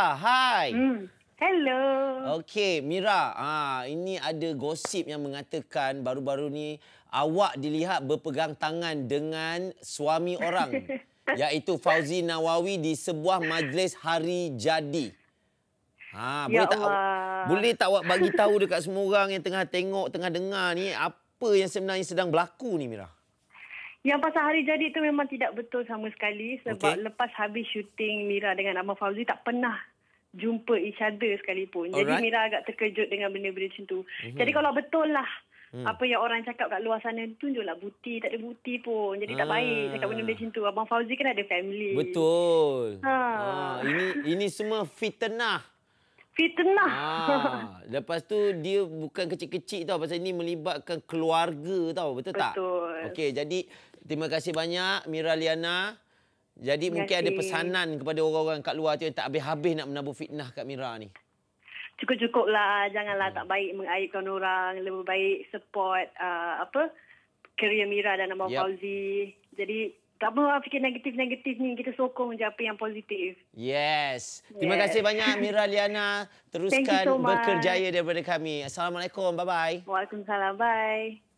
Mira. Hai. Hmm. Hello. Okey, Mira. Ha, ini ada gosip yang mengatakan baru-baru ni awak dilihat berpegang tangan dengan suami orang. iaitu Fauzi Nawawi di sebuah majlis hari jadi. Ha, ya boleh tak Allah. boleh tak awak bagi tahu dekat semua orang yang tengah tengok, tengah dengar ni apa yang sebenarnya sedang berlaku ni Mira? Yang pasal hari jadi itu memang tidak betul sama sekali sebab okay. lepas habis syuting Mira dengan Abang Fauzi tak pernah jumpa each other sekalipun. Alright. Jadi Mira agak terkejut dengan benda-benda macam tu. Mm-hmm. Jadi kalau betul lah mm. apa yang orang cakap kat luar sana tunjuklah bukti. Tak ada bukti pun. Jadi ah. tak baik ah. cakap benda-benda macam tu. Abang Fauzi kan ada family. Betul. Ha. Ah. Ini ini semua fitnah. Fitnah. Ha. Lepas tu dia bukan kecil-kecil tau. Pasal ini melibatkan keluarga tau. Betul, betul. tak? Okey jadi Terima kasih banyak Mira Liana. Jadi mungkin ada pesanan kepada orang-orang kat luar tu yang tak habis-habis nak menabur fitnah kat Mira ni. Cukup-cukup Janganlah hmm. tak baik mengaibkan orang. Lebih baik support uh, apa kerja Mira dan Abang yep. Jadi tak perlu fikir negatif-negatif ni. Kita sokong je apa yang positif. Yes. Terima yes. kasih banyak Mira Liana. Teruskan so berkerjaya daripada kami. Assalamualaikum. Bye-bye. Waalaikumsalam. Bye.